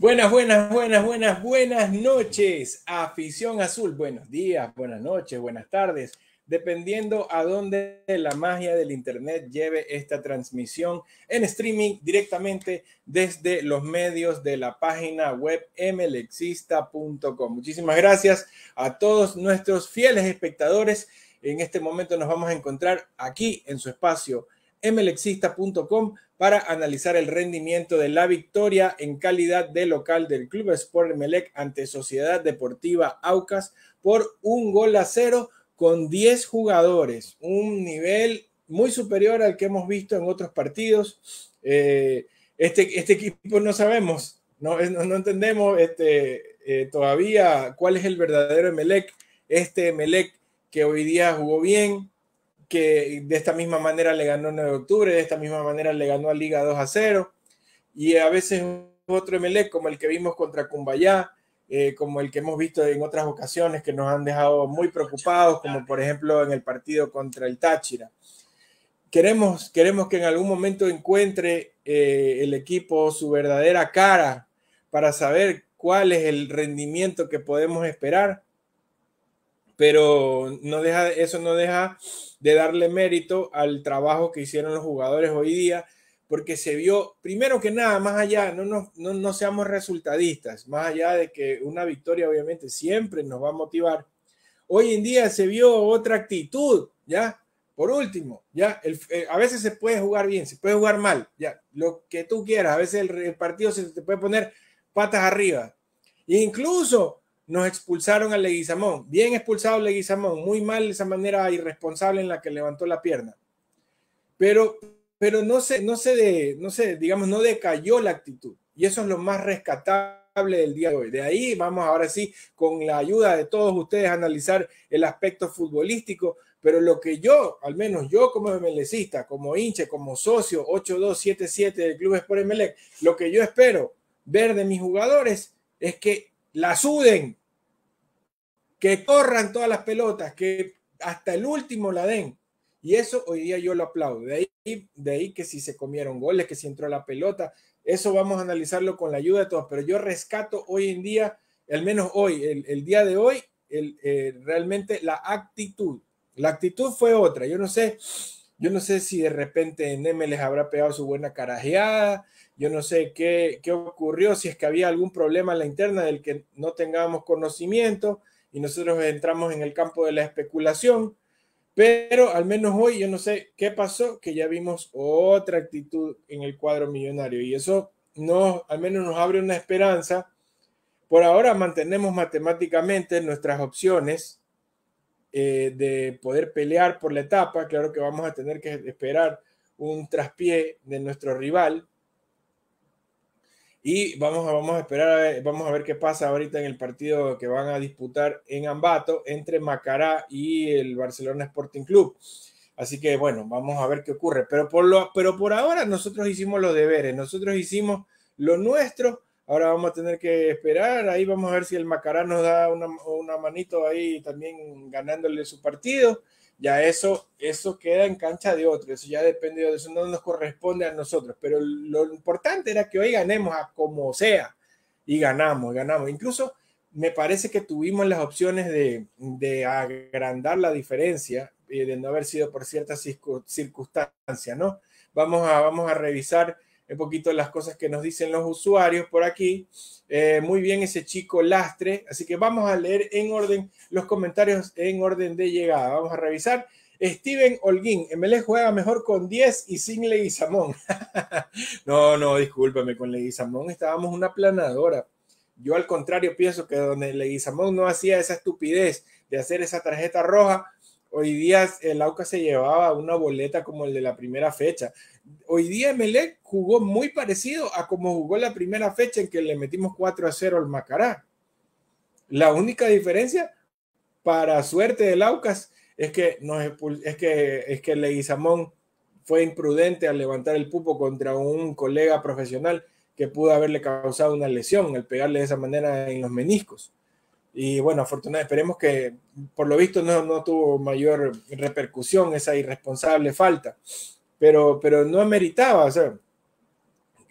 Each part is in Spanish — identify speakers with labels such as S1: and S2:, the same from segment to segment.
S1: Buenas, buenas, buenas, buenas, buenas noches, afición azul. Buenos días, buenas noches, buenas tardes. Dependiendo a dónde la magia del Internet lleve esta transmisión en streaming directamente desde los medios de la página web mlexista.com. Muchísimas gracias a todos nuestros fieles espectadores. En este momento nos vamos a encontrar aquí en su espacio mlexista.com para analizar el rendimiento de la victoria en calidad de local del Club Sport Melec ante Sociedad Deportiva Aucas por un gol a cero con 10 jugadores, un nivel muy superior al que hemos visto en otros partidos. Eh, este, este, equipo no sabemos, no, entendemos este, eh, todavía cuál es el verdadero Melec, este Melec que hoy día jugó bien, que de esta misma manera le ganó 9 de octubre, de esta misma manera le ganó a Liga 2 a 0, y a veces otro MLE como el que vimos contra Cumbayá, eh, como el que hemos visto en otras ocasiones que nos han dejado muy preocupados, como por ejemplo en el partido contra el Táchira. Queremos, queremos que en algún momento encuentre eh, el equipo su verdadera cara para saber cuál es el rendimiento que podemos esperar pero no deja, eso no deja de darle mérito al trabajo que hicieron los jugadores hoy día, porque se vio, primero que nada, más allá, no, no, no seamos resultadistas, más allá de que una victoria obviamente siempre nos va a motivar, hoy en día se vio otra actitud, ¿ya? Por último, ya, eh, a veces se puede jugar bien, se puede jugar mal, ya, lo que tú quieras, a veces el, partido se te puede poner patas arriba. incluso nos expulsaron a Leguizamón. Bien expulsado Leguizamón. Muy mal esa manera irresponsable en la que levantó la pierna. Pero, pero no sé, no sé de, no sé, digamos, no decayó la actitud. Y eso es lo más rescatable del día de hoy. De ahí vamos ahora sí, con la ayuda de todos ustedes, a analizar el aspecto futbolístico. Pero lo que yo, al menos yo como MLCista, como hinche, como socio 8277 del Club Sport Emelec, lo que yo espero ver de mis jugadores es que la suden, que corran todas las pelotas, que hasta el último la den. Y eso hoy día yo lo aplaudo. De ahí, de ahí que si se comieron goles, que si entró la pelota, eso vamos a analizarlo con la ayuda de todos. Pero yo rescato hoy en día, al menos hoy, el, día de hoy, el, eh, realmente la actitud. La actitud fue otra. Yo no sé, yo no sé si de repente Neme les habrá pegado su buena carajeada. Yo no sé qué, qué ocurrió, si es que había algún problema en la interna del que no tengamos conocimiento y nosotros entramos en el campo de la especulación, pero al menos hoy yo no sé qué pasó, que ya vimos otra actitud en el cuadro millonario y eso no, al menos nos abre una esperanza. Por ahora mantenemos matemáticamente nuestras opciones eh, de poder pelear por la etapa. Claro que vamos a tener que esperar un traspié de nuestro rival, y vamos a, vamos a esperar, ver, vamos a ver qué pasa ahorita en el partido que van a disputar en Ambato entre Macará y el Barcelona Sporting Club. Así que bueno, vamos a ver qué ocurre. Pero por, lo, pero por ahora nosotros hicimos los deberes, nosotros hicimos lo nuestro. Ahora vamos a tener que esperar. Ahí vamos a ver si el Macará nos da una, una manito ahí también ganándole su partido ya eso, eso queda en cancha de otro, eso ya depende de eso, no nos corresponde a nosotros, pero lo importante era que hoy ganemos a como sea y ganamos, ganamos. Incluso me parece que tuvimos las opciones de, agrandar la diferencia y eh, de no haber sido por ciertas circunstancias, ¿no? Vamos a, vamos a revisar un poquito las cosas que nos dicen los usuarios por aquí. Eh, muy bien ese chico lastre. Así que vamos a leer en orden los comentarios en orden de llegada. Vamos a revisar. Steven Holguín, MLE juega mejor con 10 y sin Leguizamón. no, no, discúlpame, con Leguizamón estábamos una planadora. Yo al contrario pienso que donde Leguizamón no hacía esa estupidez de hacer esa tarjeta roja, Hoy día el eh, Aucas se llevaba una boleta como el de la primera fecha. Hoy día Melec jugó muy parecido a como jugó la primera fecha en que le metimos 4 a 0 al Macará. La única diferencia, para suerte del Aucas, es que, es que, es que Leguizamón fue imprudente al levantar el pupo contra un colega profesional que pudo haberle causado una lesión al pegarle de esa manera en los meniscos. Y bueno, afortunadamente, esperemos que por lo visto no, tuvo mayor repercusión esa irresponsable falta, pero, pero no meritaba, o sea,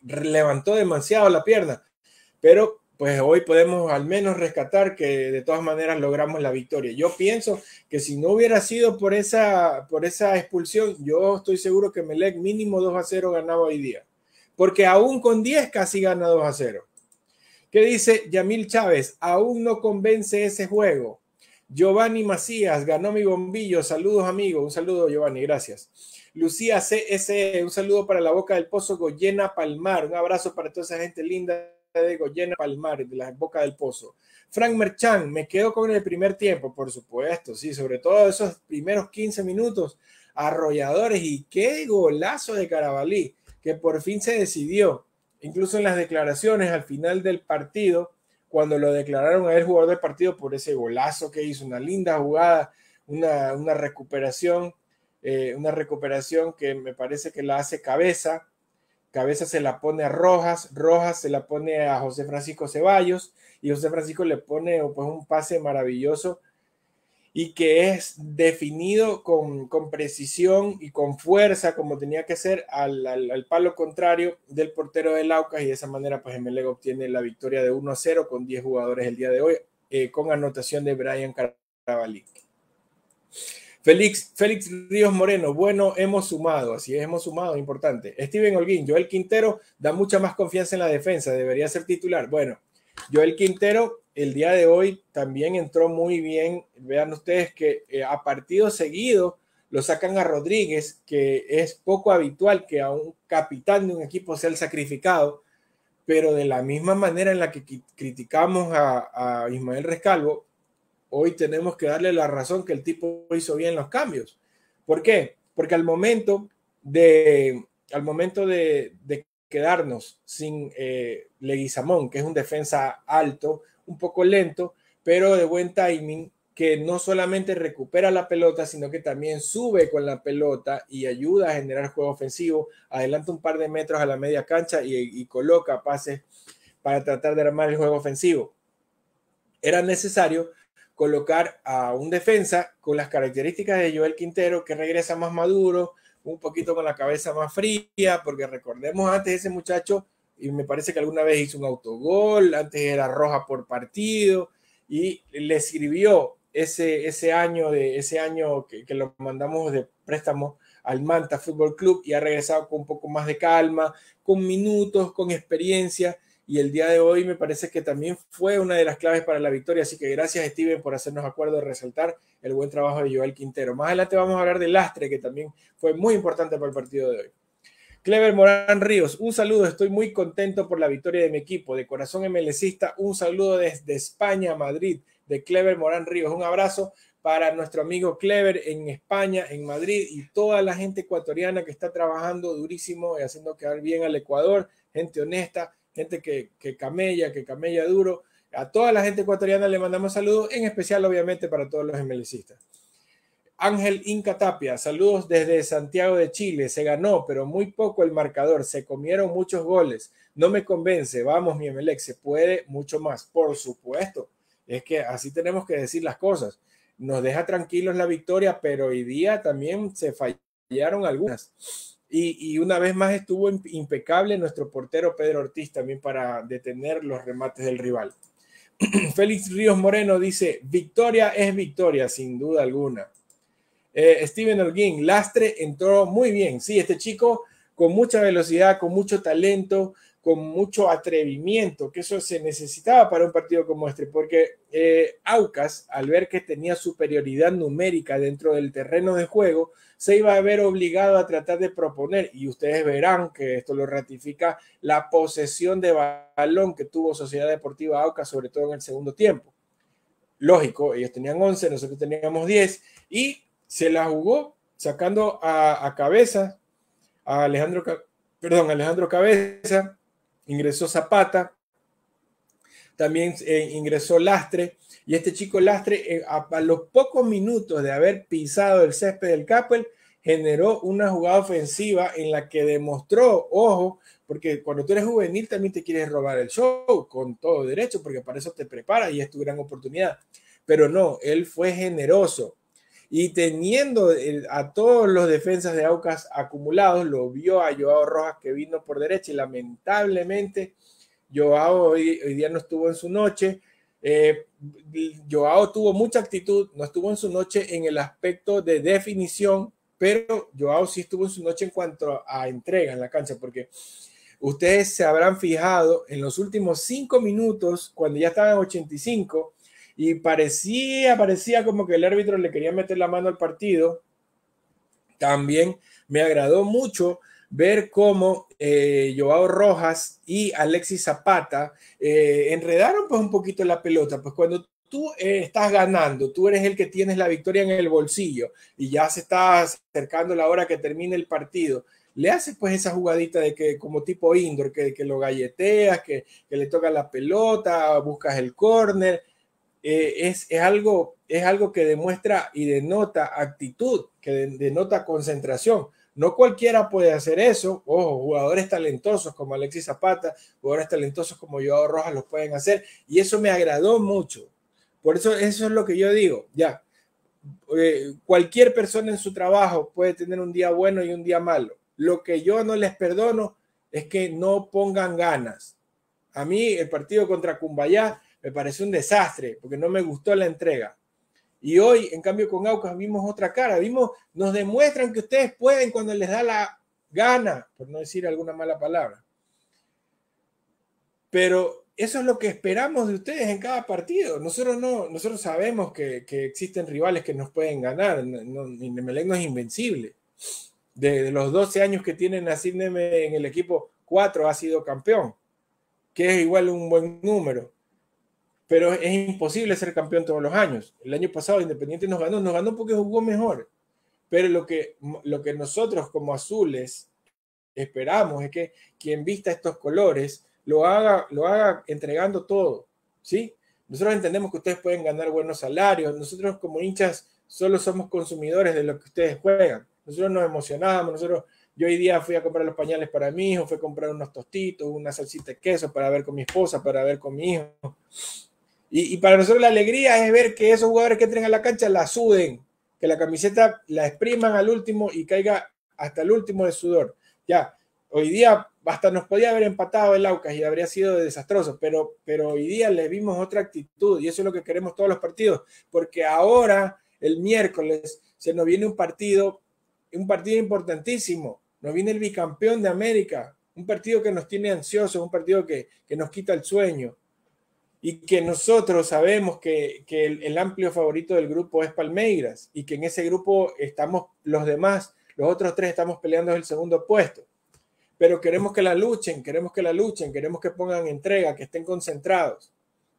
S1: levantó demasiado la pierna, pero pues hoy podemos al menos rescatar que de todas maneras logramos la victoria. Yo pienso que si no hubiera sido por esa, por esa expulsión, yo estoy seguro que Melec mínimo 2 a 0 ganaba hoy día, porque aún con 10 casi gana 2 a 0. ¿Qué dice Yamil Chávez? Aún no convence ese juego. Giovanni Macías, ganó mi bombillo. Saludos, amigo. Un saludo, Giovanni. Gracias. Lucía CSE, un saludo para la boca del pozo Goyena Palmar. Un abrazo para toda esa gente linda de Goyena Palmar, de la boca del pozo. Frank Merchan, me quedo con el primer tiempo, por supuesto, sí, sobre todo esos primeros 15 minutos arrolladores y qué golazo de Carabalí, que por fin se decidió. Incluso en las declaraciones al final del partido, cuando lo declararon a él jugador del partido por ese golazo que hizo, una linda jugada, una, recuperación, eh, una recuperación que me parece que la hace cabeza. Cabeza se la pone a Rojas, Rojas se la pone a José Francisco Ceballos y José Francisco le pone pues, un pase maravilloso y que es definido con, precisión y con fuerza, como tenía que ser, al, palo contrario del portero de Aucas, y de esa manera, pues Emelec obtiene la victoria de 1 a 0 con 10 jugadores el día de hoy, eh, con anotación de Brian Carabalí. Félix, Félix Ríos Moreno, bueno, hemos sumado, así es, hemos sumado, importante. Steven Holguín, Joel Quintero da mucha más confianza en la defensa, debería ser titular. Bueno, Joel Quintero el día de hoy también entró muy bien. Vean ustedes que eh, a partido seguido lo sacan a Rodríguez, que es poco habitual que a un capitán de un equipo sea el sacrificado, pero de la misma manera en la que criticamos a, Ismael Rescalvo, hoy tenemos que darle la razón que el tipo hizo bien los cambios. ¿Por qué? Porque al momento de, al momento de, quedarnos sin eh, Leguizamón, que es un defensa alto, un poco lento, pero de buen timing, que no solamente recupera la pelota, sino que también sube con la pelota y ayuda a generar juego ofensivo, adelanta un par de metros a la media cancha y, y coloca pases para tratar de armar el juego ofensivo. Era necesario colocar a un defensa con las características de Joel Quintero, que regresa más maduro, un poquito con la cabeza más fría, porque recordemos antes ese muchacho y me parece que alguna vez hizo un autogol, antes era roja por partido, y le sirvió ese, ese año, de, ese año que, lo mandamos de préstamo al Manta Fútbol Club y ha regresado con un poco más de calma, con minutos, con experiencia. Y el día de hoy me parece que también fue una de las claves para la victoria. Así que gracias, Steven, por hacernos acuerdo de resaltar el buen trabajo de Joel Quintero. Más adelante vamos a hablar del lastre, que también fue muy importante para el partido de hoy. Clever Morán Ríos, un saludo, estoy muy contento por la victoria de mi equipo, de corazón MLCista, un saludo desde España, Madrid, de Clever Morán Ríos, un abrazo para nuestro amigo Clever en España, en Madrid y toda la gente ecuatoriana que está trabajando durísimo y haciendo quedar bien al Ecuador, gente honesta, gente que, camella, que camella duro. A toda la gente ecuatoriana le mandamos saludos, en especial obviamente para todos los MLCistas. Ángel Inca Tapia, saludos desde Santiago de Chile. Se ganó, pero muy poco el marcador. Se comieron muchos goles. No me convence. Vamos, mi MLX, se puede mucho más. Por supuesto. Es que así tenemos que decir las cosas. Nos deja tranquilos la victoria, pero hoy día también se fallaron algunas. Y, y una vez más estuvo impecable nuestro portero Pedro Ortiz también para detener los remates del rival. Félix Ríos Moreno dice, victoria es victoria, sin duda alguna. Eh, Steven Holguín, Lastre entró muy bien. Sí, este chico con mucha velocidad, con mucho talento, con mucho atrevimiento, que eso se necesitaba para un partido como este, porque eh, Aucas, al ver que tenía superioridad numérica dentro del terreno de juego, se iba a ver obligado a tratar de proponer, y ustedes verán que esto lo ratifica la posesión de balón que tuvo Sociedad Deportiva Aucas, sobre todo en el segundo tiempo. Lógico, ellos tenían 11, nosotros teníamos 10, y se la jugó sacando a, Cabeza, a Alejandro, perdón, Alejandro Cabeza, ingresó Zapata, también eh, ingresó Lastre, y este chico Lastre, eh, a, los pocos minutos de haber pisado el césped del Capel, generó una jugada ofensiva en la que demostró, ojo, porque cuando tú eres juvenil también te quieres robar el show con todo derecho, porque para eso te prepara y es tu gran oportunidad. Pero no, él fue generoso, y teniendo a todos los defensas de Aucas acumulados, lo vio a Joao Rojas que vino por derecha y lamentablemente Joao hoy, día no estuvo en su noche. Eh, Joao tuvo mucha actitud, no estuvo en su noche en el aspecto de definición, pero Joao sí estuvo en su noche en cuanto a entrega en la cancha, porque ustedes se habrán fijado en los últimos cinco minutos, cuando ya estaban 85, y parecía, parecía como que el árbitro le quería meter la mano al partido. También me agradó mucho ver cómo eh, Joao Rojas y Alexis Zapata eh, enredaron pues un poquito la pelota, pues cuando tú eh, estás ganando, tú eres el que tienes la victoria en el bolsillo y ya se está acercando la hora que termine el partido. Le haces pues esa jugadita de que como tipo indoor, que, lo galleteas, que, que le tocas la pelota, buscas el corner eh, es, es, algo, es algo que demuestra y denota actitud, que denota concentración. No cualquiera puede hacer eso. Ojo, jugadores talentosos como Alexis Zapata, jugadores talentosos como Joao Rojas los pueden hacer. Y eso me agradó mucho. Por eso eso es lo que yo digo. Ya, eh, cualquier persona en su trabajo puede tener un día bueno y un día malo. Lo que yo no les perdono es que no pongan ganas. A mí el partido contra Cumbayá me pareció un desastre porque no me gustó la entrega. Y hoy, en cambio, con Aucas vimos otra cara, vimos, nos demuestran que ustedes pueden cuando les da la gana, por no decir alguna mala palabra. Pero eso es lo que esperamos de ustedes en cada partido. Nosotros no, nosotros sabemos que, existen rivales que nos pueden ganar. No, no es invencible. De, los 12 años que tiene Nacid en el equipo, 4 ha sido campeón, que es igual un buen número pero es imposible ser campeón todos los años. El año pasado Independiente nos ganó, nos ganó porque jugó mejor. Pero lo que, lo que nosotros como azules esperamos es que quien vista estos colores lo haga, lo haga entregando todo, ¿sí? Nosotros entendemos que ustedes pueden ganar buenos salarios, nosotros como hinchas solo somos consumidores de lo que ustedes juegan. Nosotros nos emocionamos, nosotros yo hoy día fui a comprar los pañales para mi hijo, fui a comprar unos tostitos, una salsita de queso para ver con mi esposa, para ver con mi hijo. Y, para nosotros la alegría es ver que esos jugadores que entren a la cancha la suden, que la camiseta la expriman al último y caiga hasta el último de sudor. Ya, hoy día hasta nos podía haber empatado el Aucas y habría sido desastroso, pero, hoy día les vimos otra actitud y eso es lo que queremos todos los partidos, porque ahora el miércoles se nos viene un partido, un partido importantísimo, nos viene el bicampeón de América, un partido que nos tiene ansiosos, un partido que nos quita el sueño, y que nosotros sabemos que, que el, amplio favorito del grupo es Palmeiras y que en ese grupo estamos los demás, los otros tres estamos peleando el segundo puesto. Pero queremos que la luchen, queremos que la luchen, queremos que pongan entrega, que estén concentrados.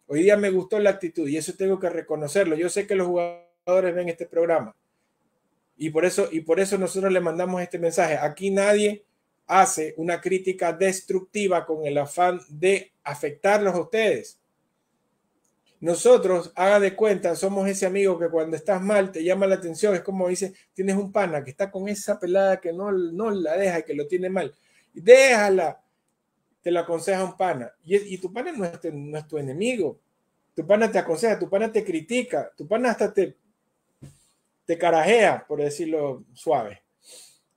S1: Hoy día me gustó la actitud y eso tengo que reconocerlo. Yo sé que los jugadores ven este programa y por eso, y por eso nosotros le mandamos este mensaje. Aquí nadie hace una crítica destructiva con el afán de afectarlos a ustedes nosotros, haga de cuenta, somos ese amigo que cuando estás mal te llama la atención, es como dice, tienes un pana que está con esa pelada que no, no la deja, que lo tiene mal. Déjala, te la aconseja un pana. Y, y tu pana no es, tu enemigo. Tu pana te aconseja, tu pana te critica, tu pana hasta te, te carajea, por decirlo suave,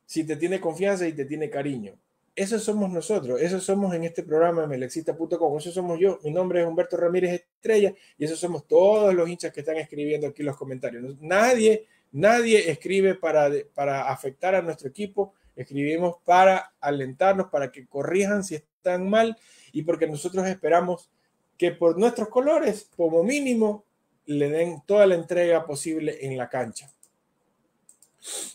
S1: si te tiene confianza y te tiene cariño esos somos nosotros, esos somos en este programa melexita.com, eso somos yo, mi nombre es Humberto Ramírez Estrella y esos somos todos los hinchas que están escribiendo aquí los comentarios. Nadie, nadie escribe para, para afectar a nuestro equipo, escribimos para alentarnos, para que corrijan si están mal y porque nosotros esperamos que por nuestros colores, como mínimo, le den toda la entrega posible en la cancha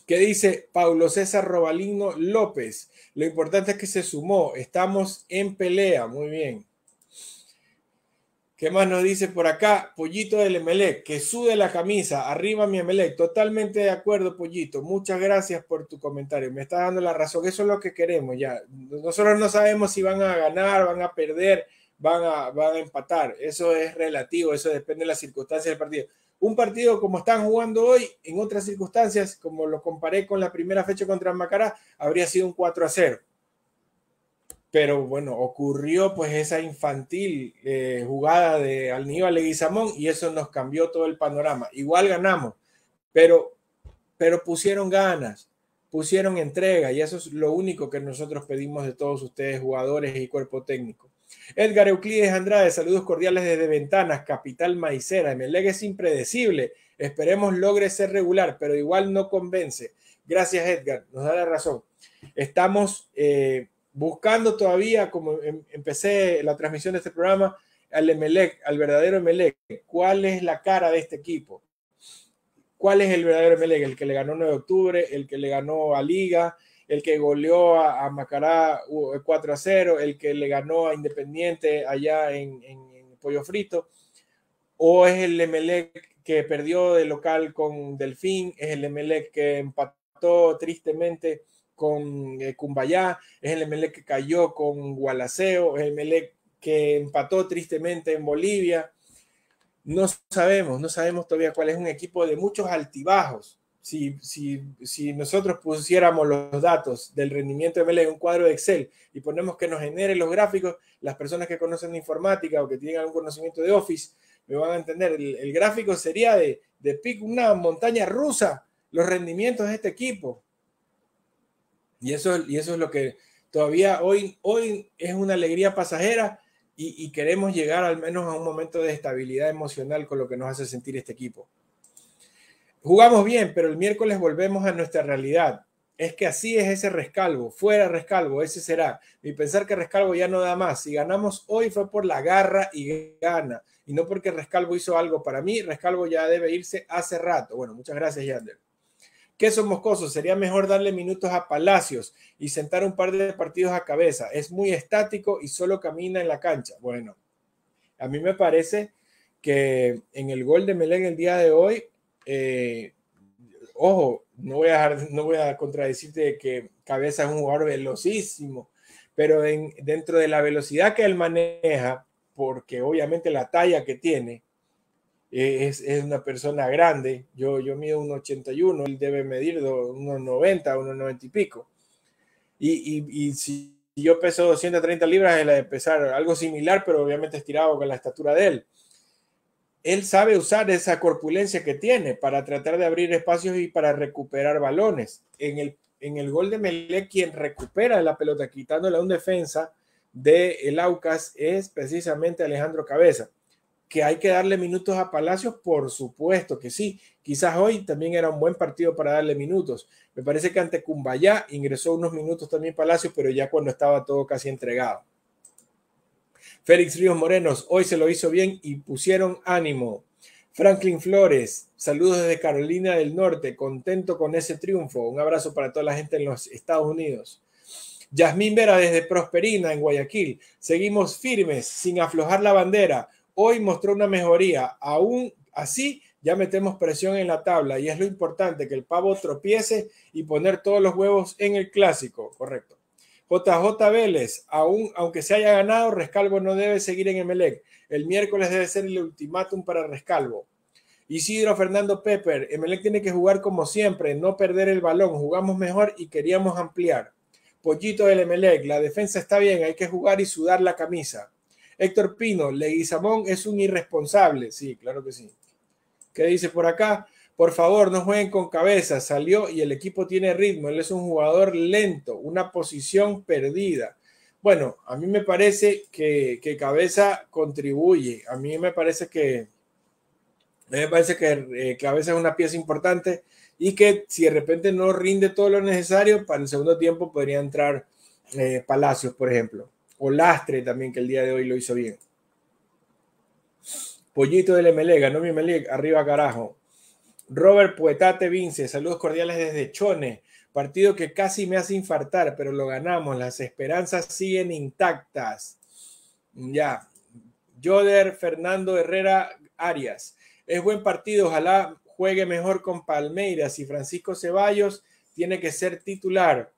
S1: que dice Paulo César Robalino López. Lo importante es que se sumó. Estamos en pelea. Muy bien. ¿Qué más nos dice por acá? Pollito del Emelec, que sude la camisa. Arriba mi Emelec. Totalmente de acuerdo, Pollito. Muchas gracias por tu comentario. Me está dando la razón. Eso es lo que queremos ya. Nosotros no sabemos si van a ganar, van a perder, van a, van a empatar. Eso es relativo. Eso depende de las circunstancias del partido un partido como están jugando hoy, en otras circunstancias, como lo comparé con la primera fecha contra Macará, habría sido un 4 a 0. Pero bueno, ocurrió pues esa infantil eh, jugada de Alníbal Leguizamón y eso nos cambió todo el panorama. Igual ganamos, pero, pero pusieron ganas, pusieron entrega y eso es lo único que nosotros pedimos de todos ustedes, jugadores y cuerpo técnico. Edgar Euclides Andrade, saludos cordiales desde Ventanas, capital maicera. MLEG es impredecible. Esperemos logre ser regular, pero igual no convence. Gracias, Edgar, nos da la razón. Estamos eh, buscando todavía, como em, empecé la transmisión de este programa, al MLEG, al verdadero MLEG, ¿Cuál es la cara de este equipo? ¿Cuál es el verdadero MLEG, El que le ganó 9 de octubre, el que le ganó a Liga, el que goleó a, Macará 4 a 0, el que le ganó a Independiente allá en, Pollo Frito, o es el Emelec que perdió de local con Delfín, es el Emelec que empató tristemente con eh, Cumbayá, es el Emelec que cayó con Gualaceo, es el Emelec que empató tristemente en Bolivia. No sabemos, no sabemos todavía cuál es un equipo de muchos altibajos si, nosotros pusiéramos los datos del rendimiento de ML en un cuadro de Excel y ponemos que nos genere los gráficos, las personas que conocen informática o que tienen algún conocimiento de Office me van a entender. El, gráfico sería de, de pico, una montaña rusa, los rendimientos de este equipo. Y eso, y eso es lo que todavía hoy, hoy es una alegría pasajera y queremos llegar al menos a un momento de estabilidad emocional con lo que nos hace sentir este equipo jugamos bien, pero el miércoles volvemos a nuestra realidad. Es que así es ese Rescalvo, fuera Rescalvo, ese será. Y pensar que Rescalvo ya no da más. Si ganamos hoy fue por la garra y gana, y no porque Rescalvo hizo algo para mí. Rescalvo ya debe irse hace rato. Bueno, muchas gracias, Yander. ¿Qué son moscosos? Sería mejor darle minutos a Palacios y sentar un par de partidos a cabeza. Es muy estático y solo camina en la cancha. Bueno, a mí me parece que en el gol de Melén el día de hoy eh, ojo, no voy, a, no voy a contradecirte que Cabeza es un jugador velocísimo, pero en, dentro de la velocidad que él maneja, porque obviamente la talla que tiene, eh, es, una persona grande. Yo, yo mido 1,81, él debe medir 1,90, 1,90 y pico. Y, y, y, si yo peso 230 libras, es la de pesar algo similar, pero obviamente estirado con la estatura de él él sabe usar esa corpulencia que tiene para tratar de abrir espacios y para recuperar balones. En el, en el gol de Melé, quien recupera la pelota quitándole a un defensa de el Aucas es precisamente Alejandro Cabeza. Que hay que darle minutos a Palacios, por supuesto que sí. Quizás hoy también era un buen partido para darle minutos. Me parece que ante Cumbayá ingresó unos minutos también Palacios, pero ya cuando estaba todo casi entregado. Félix Ríos Morenos, hoy se lo hizo bien y pusieron ánimo. Franklin Flores, saludos desde Carolina del Norte, contento con ese triunfo. Un abrazo para toda la gente en los Estados Unidos. Yasmín Vera desde Prosperina, en Guayaquil. Seguimos firmes, sin aflojar la bandera. Hoy mostró una mejoría. Aún así, ya metemos presión en la tabla y es lo importante, que el pavo tropiece y poner todos los huevos en el clásico. Correcto. JJ Vélez, aún, aunque se haya ganado, Rescalvo no debe seguir en Emelec. El miércoles debe ser el ultimátum para Rescalvo. Isidro Fernando Pepper, Emelec tiene que jugar como siempre, no perder el balón. Jugamos mejor y queríamos ampliar. Pollito del Emelec, la defensa está bien, hay que jugar y sudar la camisa. Héctor Pino, Leguizamón es un irresponsable. Sí, claro que sí. ¿Qué dice por acá? Por favor, no jueguen con cabeza. Salió y el equipo tiene ritmo. Él es un jugador lento, una posición perdida. Bueno, a mí me parece que, que Cabeza contribuye. A mí me parece que, me parece que eh, Cabeza es una pieza importante y que si de repente no rinde todo lo necesario, para el segundo tiempo podría entrar eh, Palacios, por ejemplo, o Lastre también, que el día de hoy lo hizo bien. Pollito del Melega. no mi Melig, arriba carajo. Robert Puetate Vince, saludos cordiales desde Chone. Partido que casi me hace infartar, pero lo ganamos. Las esperanzas siguen intactas. Ya. Joder Fernando Herrera Arias. Es buen partido. Ojalá juegue mejor con Palmeiras y Francisco Ceballos tiene que ser titular.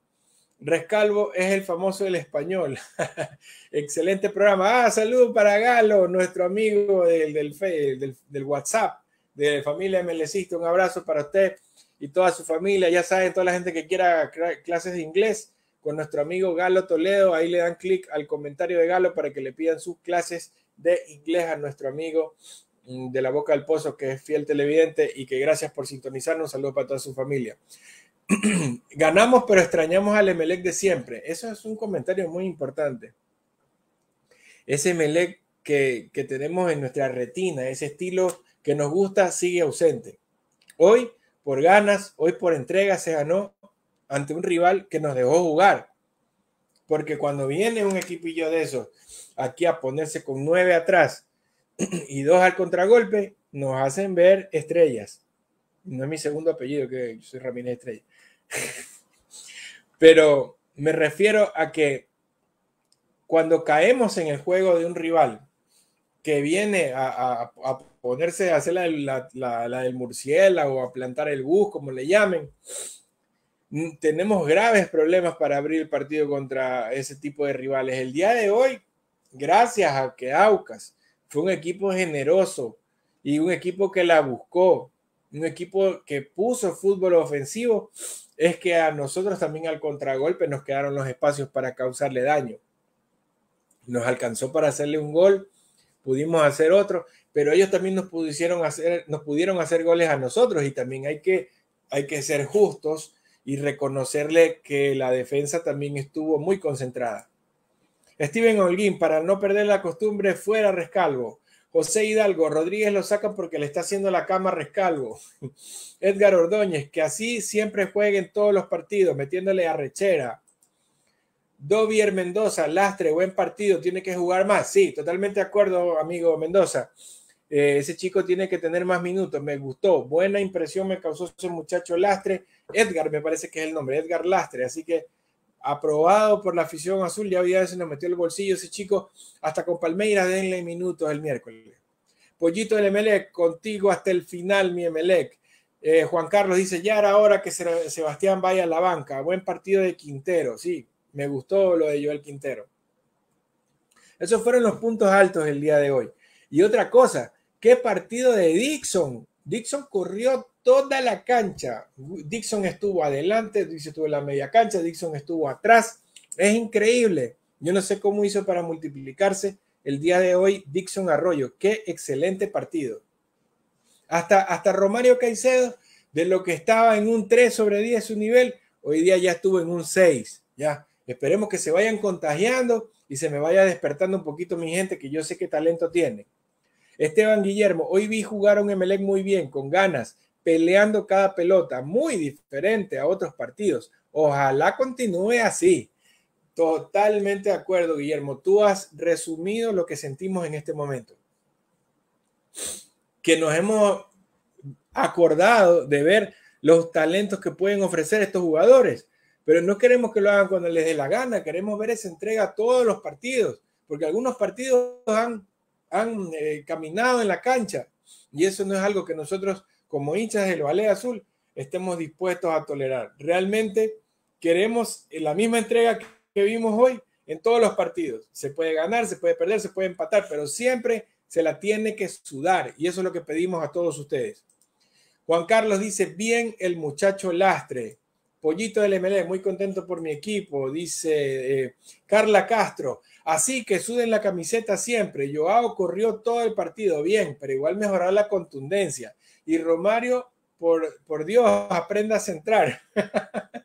S1: Rescalvo es el famoso del español. Excelente programa. Ah, saludos para Galo, nuestro amigo del, del WhatsApp de familia MLC, un abrazo para usted y toda su familia. Ya saben, toda la gente que quiera clases de inglés con nuestro amigo Galo Toledo, ahí le dan clic al comentario de Galo para que le pidan sus clases de inglés a nuestro amigo mm, de la Boca del Pozo, que es fiel televidente y que gracias por sintonizarnos. saludo para toda su familia. Ganamos, pero extrañamos al Emelec de siempre. Eso es un comentario muy importante. Ese Emelec que, que tenemos en nuestra retina, ese estilo que nos gusta sigue ausente. Hoy, por ganas, hoy por entrega, se ganó ante un rival que nos dejó jugar. Porque cuando viene un equipillo de esos aquí a ponerse con nueve atrás y dos al contragolpe, nos hacen ver estrellas. No es mi segundo apellido, que yo soy Ramírez Estrella. Pero me refiero a que cuando caemos en el juego de un rival que viene a, ponerse a hacer la, la, la, del murciélago, a plantar el bus, como le llamen, mm, tenemos graves problemas para abrir el partido contra ese tipo de rivales. El día de hoy, gracias a que Aucas fue un equipo generoso y un equipo que la buscó, un equipo que puso fútbol ofensivo, es que a nosotros también al contragolpe nos quedaron los espacios para causarle daño. Nos alcanzó para hacerle un gol pudimos hacer otro, pero ellos también nos pudieron hacer, nos pudieron hacer goles a nosotros y también hay que, hay que ser justos y reconocerle que la defensa también estuvo muy concentrada. Steven Holguín, para no perder la costumbre, fuera Rescalvo. José Hidalgo, Rodríguez lo saca porque le está haciendo la cama a Rescalvo. Edgar Ordóñez, que así siempre juegue en todos los partidos, metiéndole a Rechera. Dobier Mendoza, lastre, buen partido, tiene que jugar más. Sí, totalmente de acuerdo, amigo Mendoza. Eh, ese chico tiene que tener más minutos, me gustó. Buena impresión me causó ese muchacho lastre. Edgar, me parece que es el nombre, Edgar Lastre. Así que aprobado por la afición azul, ya había se nos metió el bolsillo ese chico, hasta con Palmeiras denle minutos el miércoles. Pollito del Emelec, contigo hasta el final, mi Emelec. Eh, Juan Carlos dice, ya era hora que Sebastián vaya a la banca, buen partido de Quintero, sí, me gustó lo de Joel Quintero. Esos fueron los puntos altos del día de hoy. Y otra cosa, qué partido de Dixon. Dixon corrió toda la cancha. Dixon estuvo adelante, Dixon estuvo en la media cancha, Dixon estuvo atrás. Es increíble. Yo no sé cómo hizo para multiplicarse el día de hoy Dixon Arroyo. Qué excelente partido. Hasta, hasta Romario Caicedo, de lo que estaba en un 3 sobre 10 su nivel, hoy día ya estuvo en un 6. Ya Esperemos que se vayan contagiando y se me vaya despertando un poquito mi gente que yo sé qué talento tiene. Esteban Guillermo, hoy vi jugar un Emelec muy bien, con ganas, peleando cada pelota, muy diferente a otros partidos. Ojalá continúe así. Totalmente de acuerdo, Guillermo. Tú has resumido lo que sentimos en este momento. Que nos hemos acordado de ver los talentos que pueden ofrecer estos jugadores. Pero no queremos que lo hagan cuando les dé la gana, queremos ver esa entrega a todos los partidos, porque algunos partidos han, eh, caminado en la cancha y eso no es algo que nosotros como hinchas del Ballet Azul estemos dispuestos a tolerar. Realmente queremos la misma entrega que vimos hoy en todos los partidos. Se puede ganar, se puede perder, se puede empatar, pero siempre se la tiene que sudar y eso es lo que pedimos a todos ustedes. Juan Carlos dice, bien el muchacho lastre. Pollito del MLE, muy contento por mi equipo, dice eh, Carla Castro. Así que suden la camiseta siempre. Joao corrió todo el partido bien, pero igual mejorar la contundencia. Y Romario, por, por Dios, aprenda a centrar.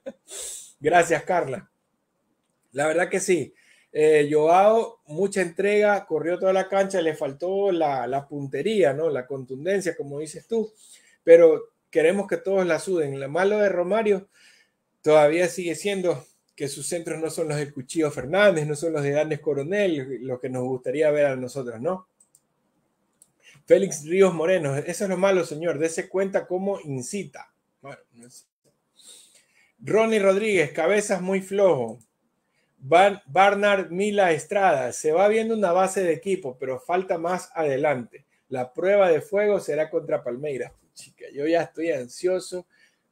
S1: Gracias, Carla. La verdad que sí. Eh, Joao, mucha entrega, corrió toda la cancha, le faltó la, puntería, ¿no? La contundencia, como dices tú, pero queremos que todos la suden. Lo malo de Romario todavía sigue siendo que sus centros no son los de Cuchillo Fernández, no son los de Danes Coronel, lo que nos gustaría ver a nosotros, ¿no? Félix Ríos Moreno, eso es lo malo, señor, Dese cuenta cómo incita. Bueno, Ronnie Rodríguez, cabezas muy flojo. Barnard Mila Estrada, se va viendo una base de equipo, pero falta más adelante. La prueba de fuego será contra Palmeiras. Chica, yo ya estoy ansioso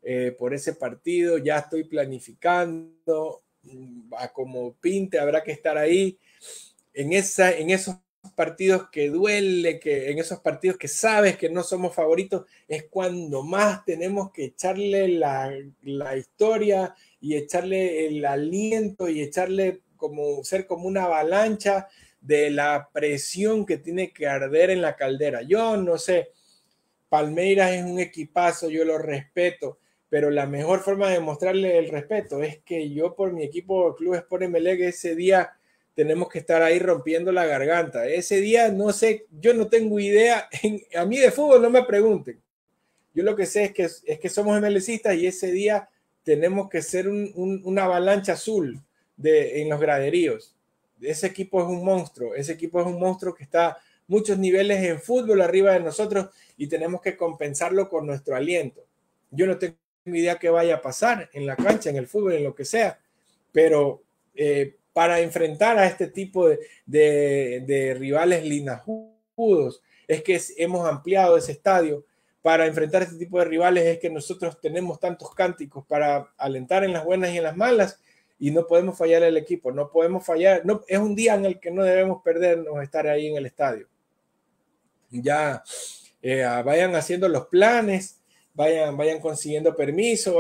S1: eh, por ese partido, ya estoy planificando, mm, a como pinte, habrá que estar ahí. En, esa, en esos partidos que duele, que en esos partidos que sabes que no somos favoritos, es cuando más tenemos que echarle la, la historia y echarle el aliento y echarle como ser como una avalancha de la presión que tiene que arder en la caldera. Yo no sé, Palmeiras es un equipazo, yo lo respeto, pero la mejor forma de mostrarle el respeto es que yo por mi equipo Club Sport que ese día tenemos que estar ahí rompiendo la garganta. Ese día no sé, yo no tengo idea, a mí de fútbol no me pregunten. Yo lo que sé es que, es que somos MLCistas y ese día tenemos que ser una avalancha azul en los graderíos. Ese equipo es un monstruo, ese equipo es un monstruo que está muchos niveles en fútbol arriba de nosotros y tenemos que compensarlo con nuestro aliento. Yo no tengo idea que vaya a pasar en la cancha, en el fútbol, en lo que sea, pero eh, para enfrentar a este tipo de, rivales linajudos es que hemos ampliado ese estadio. Para enfrentar a este tipo de rivales es que nosotros tenemos tantos cánticos para alentar en las buenas y en las malas y no podemos fallar el equipo, no podemos fallar. No, es un día en el que no debemos perdernos estar ahí en el estadio. Ya eh, vayan haciendo los planes, vayan, vayan consiguiendo permiso,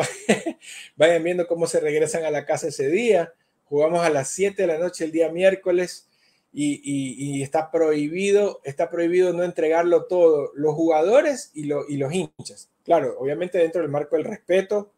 S1: vayan viendo cómo se regresan a la casa ese día. Jugamos a las 7 de la noche el día miércoles y, está prohibido, está prohibido no entregarlo todo, los jugadores y, lo, y los hinchas. Claro, obviamente dentro del marco del respeto,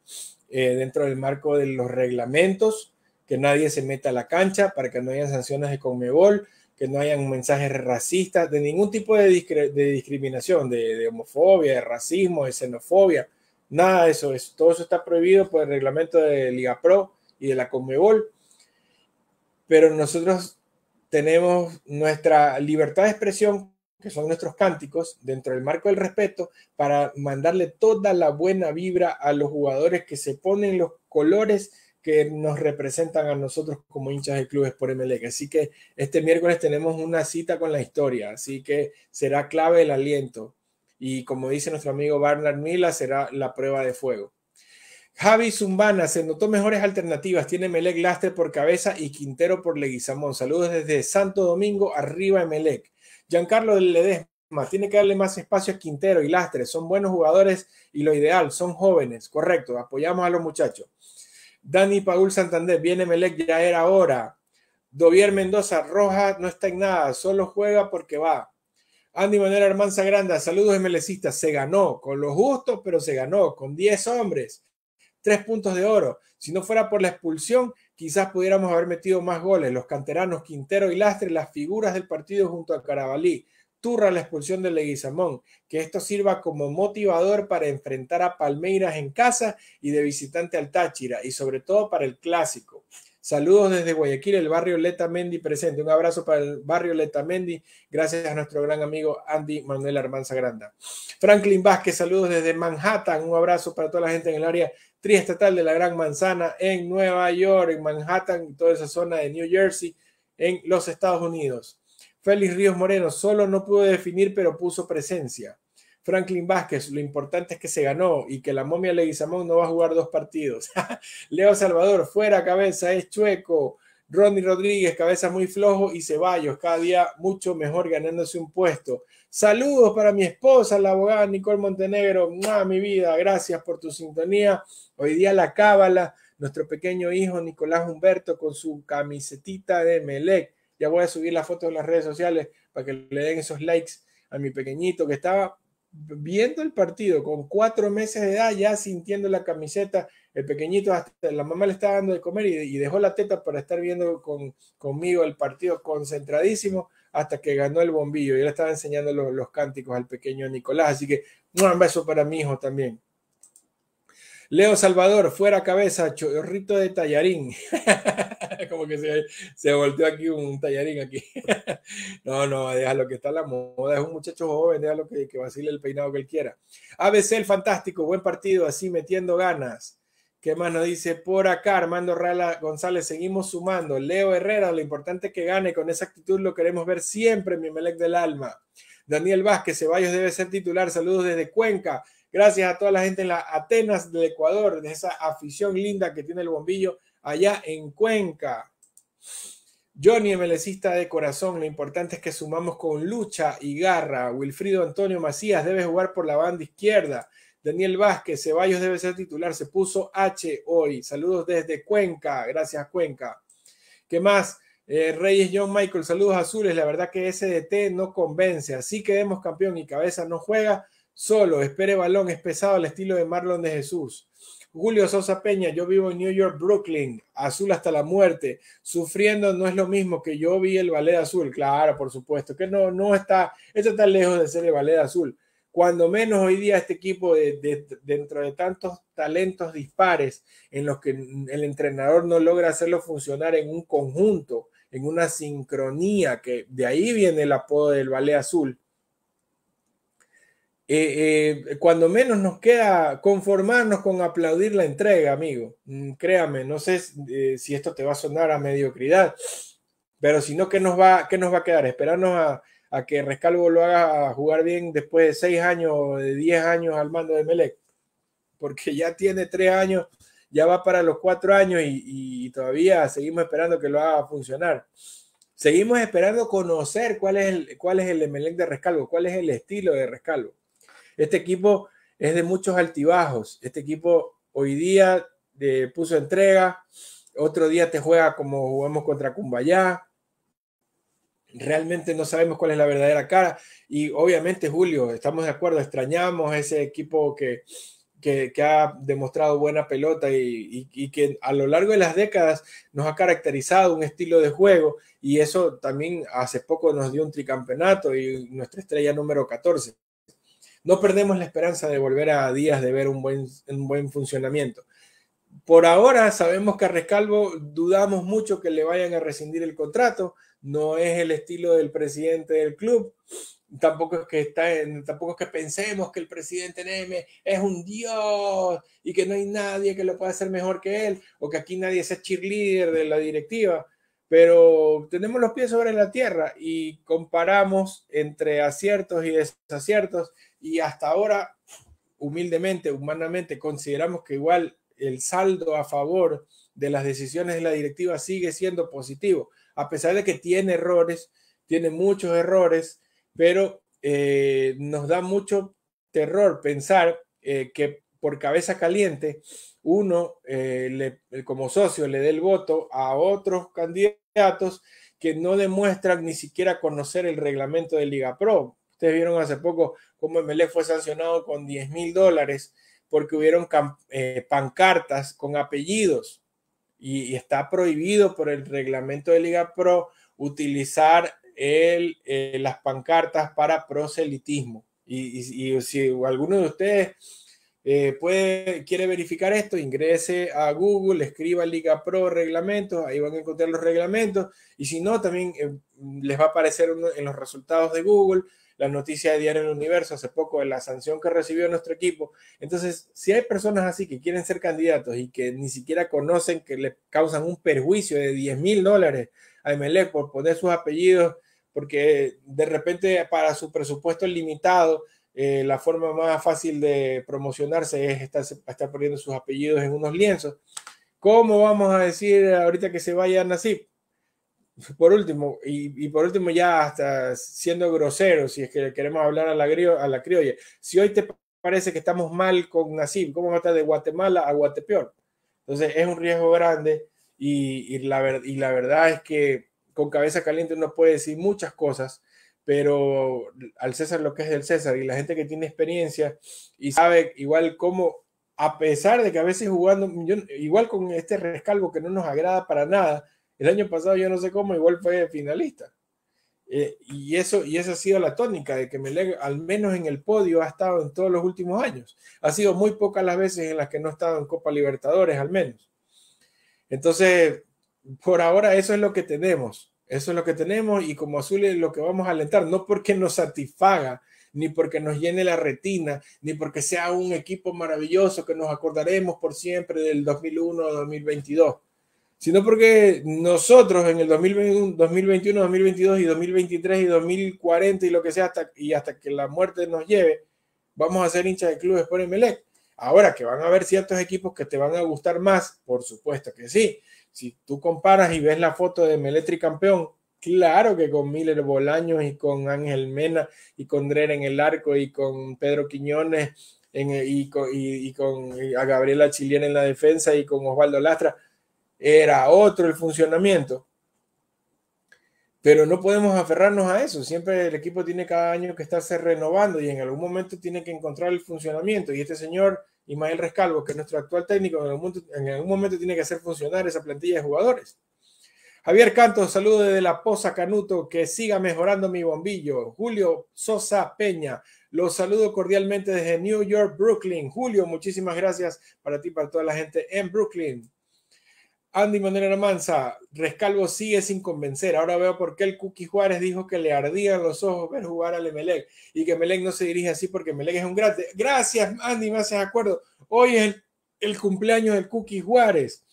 S1: eh, dentro del marco de los reglamentos, que nadie se meta a la cancha para que no haya sanciones de Conmebol, que no hayan mensajes racistas, de ningún tipo de, discriminación, de, homofobia, de racismo, de xenofobia, nada de eso, eso, Todo eso está prohibido por el reglamento de Liga Pro y de la Conmebol. Pero nosotros tenemos nuestra libertad de expresión, que son nuestros cánticos, dentro del marco del respeto, para mandarle toda la buena vibra a los jugadores que se ponen los colores que nos representan a nosotros como hinchas de clubes por MLE. Así que este miércoles tenemos una cita con la historia, así que será clave el aliento. Y como dice nuestro amigo Barnard Mila, será la prueba de fuego. Javi Zumbana se notó mejores alternativas. Tiene Melec Lastre por cabeza y Quintero por Leguizamón. Saludos desde Santo Domingo, arriba Melec. Giancarlo Ledesma tiene que darle más espacio a Quintero y Lastre. Son buenos jugadores y lo ideal, son jóvenes. Correcto, apoyamos a los muchachos. Dani Paul Santander, viene Melec, ya era hora. Dovier Mendoza, Roja no está en nada, solo juega porque va. Andy Manuel hermanza grande, saludos MLCistas, se ganó, con los justo, pero se ganó, con 10 hombres, 3 puntos de oro. Si no fuera por la expulsión, quizás pudiéramos haber metido más goles. Los canteranos Quintero y Lastre, las figuras del partido junto a Carabalí. Turra la expulsión de Leguizamón. Que esto sirva como motivador para enfrentar a Palmeiras en casa y de visitante al Táchira y sobre todo para el clásico. Saludos desde Guayaquil, el barrio Letamendi presente. Un abrazo para el barrio Letamendi. Gracias a nuestro gran amigo Andy Manuel Armanza Granda. Franklin Vázquez, saludos desde Manhattan. Un abrazo para toda la gente en el área triestatal de la Gran Manzana en Nueva York, en Manhattan, toda esa zona de New Jersey, en los Estados Unidos. Félix Ríos Moreno solo no pudo definir, pero puso presencia. Franklin Vázquez, lo importante es que se ganó y que la momia Leguizamón no va a jugar dos partidos. Leo Salvador, fuera cabeza, es chueco. Ronnie Rodríguez, cabeza muy flojo, y Ceballos, cada día mucho mejor ganándose un puesto. Saludos para mi esposa, la abogada Nicole Montenegro. ¡Mua, mi vida, gracias por tu sintonía. Hoy día la cábala, nuestro pequeño hijo Nicolás Humberto con su camisetita de Melec. Ya voy a subir la foto en las redes sociales para que le den esos likes a mi pequeñito que estaba viendo el partido con cuatro meses de edad, ya sintiendo la camiseta. El pequeñito, hasta la mamá le estaba dando de comer y, dejó la teta para estar viendo con, conmigo el partido concentradísimo hasta que ganó el bombillo. y le estaba enseñando los, los cánticos al pequeño Nicolás. Así que un beso para mi hijo también. Leo Salvador, fuera cabeza, chorrito de tallarín. Como que se, volteó aquí un tallarín aquí. no, no, deja lo que está la moda. Es un muchacho joven, déjalo lo que, que vacile el peinado que él quiera. ABC, el fantástico, buen partido, así metiendo ganas. ¿Qué más nos dice por acá? Armando Rala González, seguimos sumando. Leo Herrera, lo importante es que gane, con esa actitud lo queremos ver siempre, mi Melec del alma. Daniel Vázquez, Ceballos debe ser titular, saludos desde Cuenca. Gracias a toda la gente en la Atenas del Ecuador, de esa afición linda que tiene el bombillo allá en Cuenca. Johnny, melecista de corazón, lo importante es que sumamos con lucha y garra. Wilfrido Antonio Macías debe jugar por la banda izquierda. Daniel Vázquez, Ceballos debe ser titular, se puso H hoy. Saludos desde Cuenca, gracias Cuenca. ¿Qué más? Eh, Reyes John Michael, saludos azules. La verdad que SDT no convence, así que quedemos campeón y cabeza no juega. Solo, espere balón, es pesado al estilo de Marlon de Jesús. Julio Sosa Peña, yo vivo en New York, Brooklyn, azul hasta la muerte. Sufriendo no es lo mismo que yo vi el ballet azul, claro, por supuesto, que no, no está, eso está lejos de ser el ballet azul. Cuando menos hoy día este equipo, dentro de tantos talentos dispares en los que el entrenador no logra hacerlo funcionar en un conjunto, en una sincronía, que de ahí viene el apodo del ballet azul eh, eh, cuando menos nos queda conformarnos con aplaudir la entrega, amigo. Mm, créame, no sé eh, si esto te va a sonar a mediocridad, pero si no, ¿qué nos va, nos va a quedar? Esperarnos a, que Rescalvo lo haga jugar bien después de seis años o de diez años al mando de Melec, porque ya tiene tres años, ya va para los cuatro años y, todavía seguimos esperando que lo haga funcionar. Seguimos esperando conocer cuál es el, cuál es el de Rescalvo, cuál es el estilo de Rescalvo. Este equipo es de muchos altibajos. Este equipo hoy día eh, puso entrega, otro día te juega como jugamos contra Cumbayá. Realmente no sabemos cuál es la verdadera cara. Y obviamente, Julio, estamos de acuerdo, extrañamos ese equipo que, ha demostrado buena pelota y, y, que a lo largo de las décadas nos ha caracterizado un estilo de juego. Y eso también hace poco nos dio un tricampeonato y nuestra estrella número 14 no perdemos la esperanza de volver a días de ver un buen, funcionamiento. Por ahora sabemos que a Rescalvo dudamos mucho que le vayan a rescindir el contrato, no es el estilo del presidente del club, tampoco es que está tampoco es que pensemos que el presidente Neme es un dios y que no hay nadie que lo pueda hacer mejor que él o que aquí nadie sea cheerleader de la directiva, pero tenemos los pies sobre la tierra y comparamos entre aciertos y desaciertos y hasta ahora, humildemente, humanamente, consideramos que igual el saldo a favor de las decisiones de la directiva sigue siendo positivo, a pesar de que tiene errores, tiene muchos errores, pero eh, nos da mucho terror pensar eh, que por cabeza caliente uno eh, le, como socio le dé el voto a otros candidatos que no demuestran ni siquiera conocer el reglamento de Liga Pro. Ustedes vieron hace poco cómo MLF e fue sancionado con 10 mil dólares porque hubieron eh, pancartas con apellidos y, está prohibido por el reglamento de Liga Pro utilizar el, eh, las pancartas para proselitismo. Y, si alguno de ustedes eh, puede, quiere verificar esto, ingrese a Google, escriba Liga Pro reglamentos, ahí van a encontrar los reglamentos y si no, también les va a aparecer en los resultados de Google la noticia de Diario El Universo hace poco de la sanción que recibió nuestro equipo. Entonces, si hay personas así que quieren ser candidatos y que ni siquiera conocen que le causan un perjuicio de 10 mil dólares a MLE por poner sus apellidos, porque de repente para su presupuesto limitado, eh, la forma más fácil de promocionarse es estar, estar poniendo sus apellidos en unos lienzos. ¿Cómo vamos a decir ahorita que se vayan así? por último, y, por último ya hasta siendo grosero, si es que queremos hablar a la, criolla, si hoy te parece que estamos mal con Nasib, ¿cómo va a estar de Guatemala a Guatepeor? Entonces es un riesgo grande y, la, verdad es que con cabeza caliente uno puede decir muchas cosas, pero al César lo que es del César y la gente que tiene experiencia y sabe igual cómo, a pesar de que a veces jugando, igual con este rescalvo que no nos agrada para nada, el año pasado yo no sé cómo, igual fue finalista. Eh, y, eso, y esa ha sido la tónica de que Melec, al menos en el podio, ha estado en todos los últimos años. Ha sido muy pocas las veces en las que no ha estado en Copa Libertadores, al menos. Entonces, por ahora eso es lo que tenemos. Eso es lo que tenemos y como azul es lo que vamos a alentar, no porque nos satisfaga, ni porque nos llene la retina, ni porque sea un equipo maravilloso que nos acordaremos por siempre del 2001 2022 sino porque nosotros en el 2021, 2022 y 2023 y 2040 y lo que sea, hasta, y hasta que la muerte nos lleve, vamos a ser hinchas de clubes por Emelec. Ahora que van a haber ciertos equipos que te van a gustar más, por supuesto que sí. Si tú comparas y ves la foto de Meletri campeón, claro que con Miller Bolaños y con Ángel Mena y con Drer en el arco y con Pedro Quiñones y, con, a Gabriela Chilien en la defensa y con Osvaldo Lastra era otro el funcionamiento. Pero no podemos aferrarnos a eso. Siempre el equipo tiene cada año que estarse renovando y en algún momento tiene que encontrar el funcionamiento. Y este señor, Imael Rescalvo, que es nuestro actual técnico, en algún, momento, tiene que hacer funcionar esa plantilla de jugadores. Javier Canto, saludo desde la Poza Canuto, que siga mejorando mi bombillo. Julio Sosa Peña, los saludo cordialmente desde New York, Brooklyn. Julio, muchísimas gracias para ti, para toda la gente en Brooklyn. Andy Manuel manza, Rescalvo sigue sin convencer. Ahora veo por qué el Cookie Juárez dijo que le ardían los ojos ver jugar al Emelec y que Emelec no se dirige así porque Emelec es un grande. Gracias, Andy, me haces acuerdo. Hoy es el, cumpleaños del Cookie Juárez,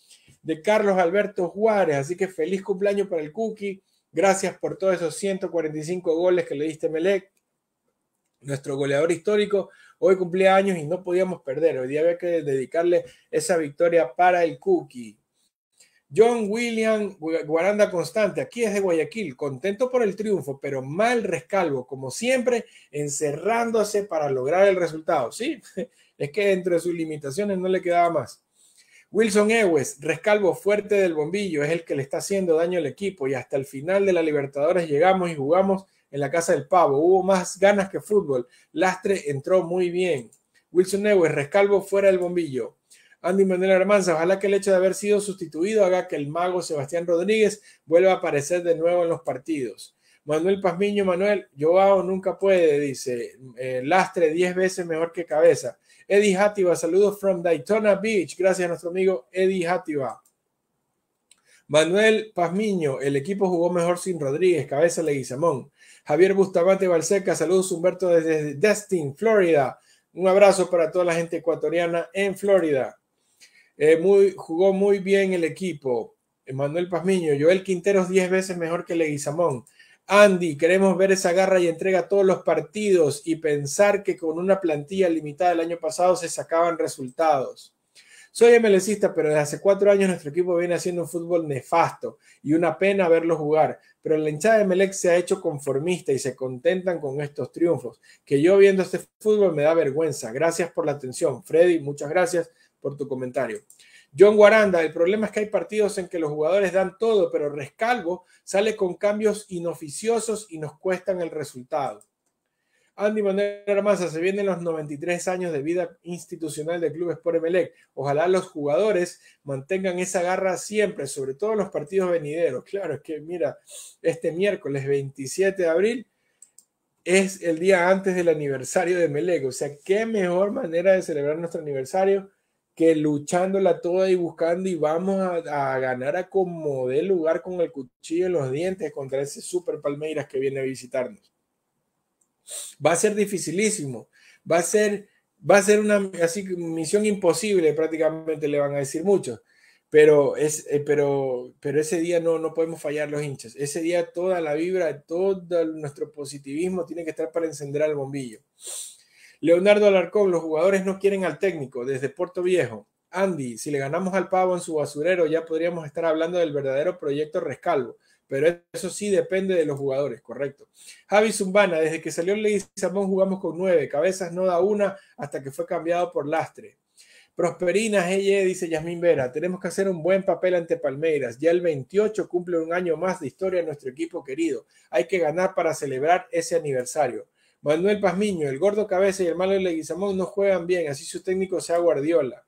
S1: de Carlos Alberto Juárez. Así que feliz cumpleaños para el Cookie. Gracias por todos esos 145 goles que le diste a Emelec. Nuestro goleador histórico hoy cumpleaños y no podíamos perder. Hoy día había que dedicarle esa victoria para el Cookie John William Guaranda Constante, aquí es de Guayaquil, contento por el triunfo, pero mal rescalvo, como siempre, encerrándose para lograr el resultado. Sí, es que dentro de sus limitaciones no le quedaba más. Wilson Ewes, rescalvo fuerte del bombillo, es el que le está haciendo daño al equipo y hasta el final de la Libertadores llegamos y jugamos en la casa del pavo. Hubo más ganas que fútbol. Lastre entró muy bien. Wilson Ewes, rescalvo fuera del bombillo. Andy Manuel Armanza, ojalá que el hecho de haber sido sustituido haga que el mago Sebastián Rodríguez vuelva a aparecer de nuevo en los partidos. Manuel Pazmiño, Manuel, Joao nunca puede, dice. Eh, lastre 10 veces mejor que cabeza. Eddie Hativa, saludos from Daytona Beach. Gracias a nuestro amigo Eddie Hativa. Manuel Pazmiño, el equipo jugó mejor sin Rodríguez, cabeza Leguizamón. Javier Bustamante Balseca, saludos Humberto desde Destin, Florida. Un abrazo para toda la gente ecuatoriana en Florida. Eh, muy, jugó muy bien el equipo. Manuel Pazmiño, Joel Quinteros 10 veces mejor que Leguizamón. Andy, queremos ver esa garra y entrega a todos los partidos y pensar que con una plantilla limitada el año pasado se sacaban resultados. Soy MLCista, pero desde hace cuatro años nuestro equipo viene haciendo un fútbol nefasto y una pena verlo jugar. Pero la hinchada de MLC se ha hecho conformista y se contentan con estos triunfos. Que yo viendo este fútbol me da vergüenza. Gracias por la atención, Freddy. Muchas gracias por tu comentario. John Guaranda, el problema es que hay partidos en que los jugadores dan todo, pero Rescalvo sale con cambios inoficiosos y nos cuestan el resultado. Andy Manuel Armaza, se vienen los 93 años de vida institucional de Club Sport Emelec. Ojalá los jugadores mantengan esa garra siempre, sobre todo en los partidos venideros. Claro, es que mira, este miércoles 27 de abril es el día antes del aniversario de Emelec. O sea, qué mejor manera de celebrar nuestro aniversario que luchándola toda y buscando y vamos a, ganar a como de lugar con el cuchillo en los dientes contra ese super Palmeiras que viene a visitarnos. Va a ser dificilísimo, va a ser, va a ser una misión imposible prácticamente le van a decir muchos, pero, es, eh, pero, pero ese día no, no podemos fallar los hinchas, ese día toda la vibra, todo nuestro positivismo tiene que estar para encender al bombillo. Leonardo Alarcón, los jugadores no quieren al técnico desde Puerto Viejo. Andy, si le ganamos al pavo en su basurero, ya podríamos estar hablando del verdadero proyecto Rescalvo. Pero eso sí depende de los jugadores, correcto. Javi Zumbana, desde que salió Leguizamón jugamos con nueve, cabezas no da una hasta que fue cambiado por lastre. Prosperina ella dice Yasmín Vera, tenemos que hacer un buen papel ante Palmeiras. Ya el 28 cumple un año más de historia en nuestro equipo querido. Hay que ganar para celebrar ese aniversario. Manuel Pazmiño, el gordo cabeza y el malo Leguizamón no juegan bien, así su técnico sea Guardiola.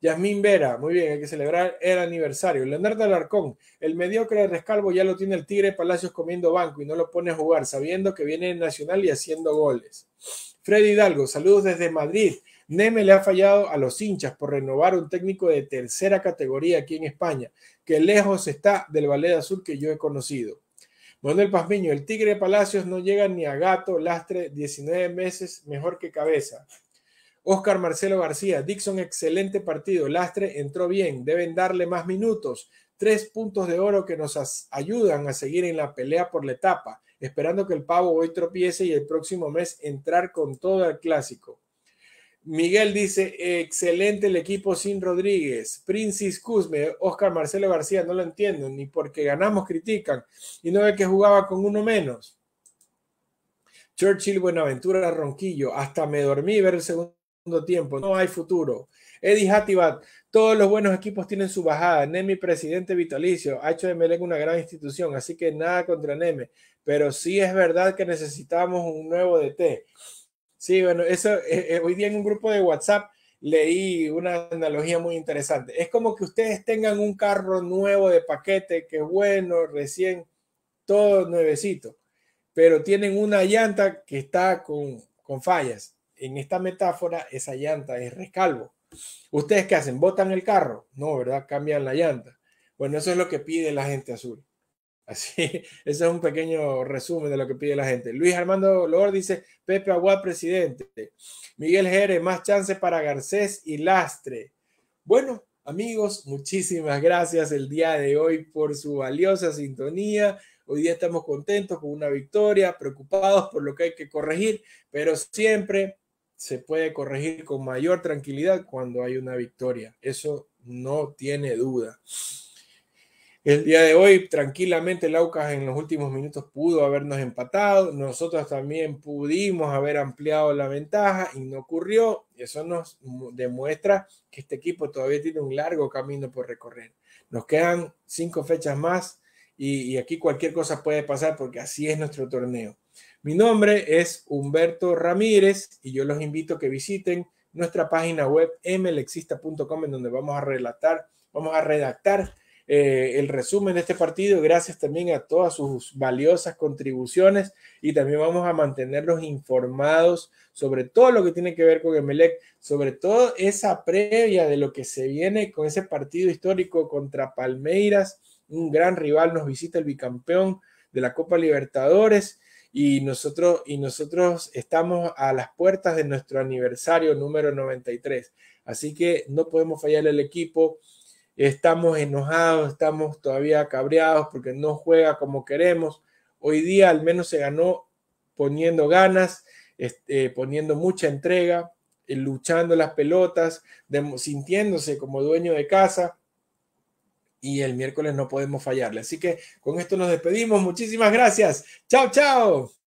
S1: Yasmín Vera, muy bien, hay que celebrar el aniversario. Leonardo Alarcón, el mediocre de Rescalvo ya lo tiene el Tigre Palacios comiendo banco y no lo pone a jugar, sabiendo que viene en Nacional y haciendo goles. Freddy Hidalgo, saludos desde Madrid. Neme le ha fallado a los hinchas por renovar un técnico de tercera categoría aquí en España, que lejos está del ballet azul que yo he conocido. Manuel Pazmiño, el Tigre de Palacios no llega ni a gato, lastre, 19 meses, mejor que cabeza. Oscar Marcelo García, Dixon, excelente partido, lastre, entró bien, deben darle más minutos. Tres puntos de oro que nos ayudan a seguir en la pelea por la etapa, esperando que el pavo hoy tropiece y el próximo mes entrar con todo al clásico. Miguel dice, excelente el equipo sin Rodríguez, Princis Cusme, Oscar Marcelo García, no lo entiendo, ni porque ganamos critican, y no ve que jugaba con uno menos. Churchill, Buenaventura, Ronquillo, hasta me dormí ver el segundo tiempo, no hay futuro. Eddie Hatibat, todos los buenos equipos tienen su bajada, Nemi presidente vitalicio, ha hecho de una gran institución, así que nada contra Neme, pero sí es verdad que necesitamos un nuevo DT. Sí, bueno, eso eh, eh, hoy día en un grupo de WhatsApp leí una analogía muy interesante. Es como que ustedes tengan un carro nuevo de paquete, que es bueno, recién todo nuevecito, pero tienen una llanta que está con, con fallas. En esta metáfora, esa llanta es rescalvo. ¿Ustedes qué hacen? ¿Botan el carro? No, ¿verdad? Cambian la llanta. Bueno, eso es lo que pide la gente azul. Así, ese es un pequeño resumen de lo que pide la gente. Luis Armando Lor dice, Pepe Aguad, presidente. Miguel Jerez, más chances para Garcés y Lastre. Bueno, amigos, muchísimas gracias el día de hoy por su valiosa sintonía. Hoy día estamos contentos con una victoria, preocupados por lo que hay que corregir, pero siempre se puede corregir con mayor tranquilidad cuando hay una victoria. Eso no tiene duda. El día de hoy, tranquilamente, Laucas en los últimos minutos pudo habernos empatado. Nosotros también pudimos haber ampliado la ventaja y no ocurrió. Eso nos demuestra que este equipo todavía tiene un largo camino por recorrer. Nos quedan cinco fechas más y, aquí cualquier cosa puede pasar porque así es nuestro torneo. Mi nombre es Humberto Ramírez y yo los invito a que visiten nuestra página web mlexista.com en donde vamos a relatar, vamos a redactar eh, el resumen de este partido. Gracias también a todas sus valiosas contribuciones y también vamos a mantenerlos informados sobre todo lo que tiene que ver con Emelec, sobre todo esa previa de lo que se viene con ese partido histórico contra Palmeiras, un gran rival, nos visita el bicampeón de la Copa Libertadores y nosotros, y nosotros estamos a las puertas de nuestro aniversario número 93. Así que no podemos fallar al equipo estamos enojados, estamos todavía cabreados porque no juega como queremos. Hoy día al menos se ganó poniendo ganas, este, poniendo mucha entrega, eh, luchando las pelotas, sintiéndose como dueño de casa. Y el miércoles no podemos fallarle. Así que con esto nos despedimos. Muchísimas gracias. Chao, chao.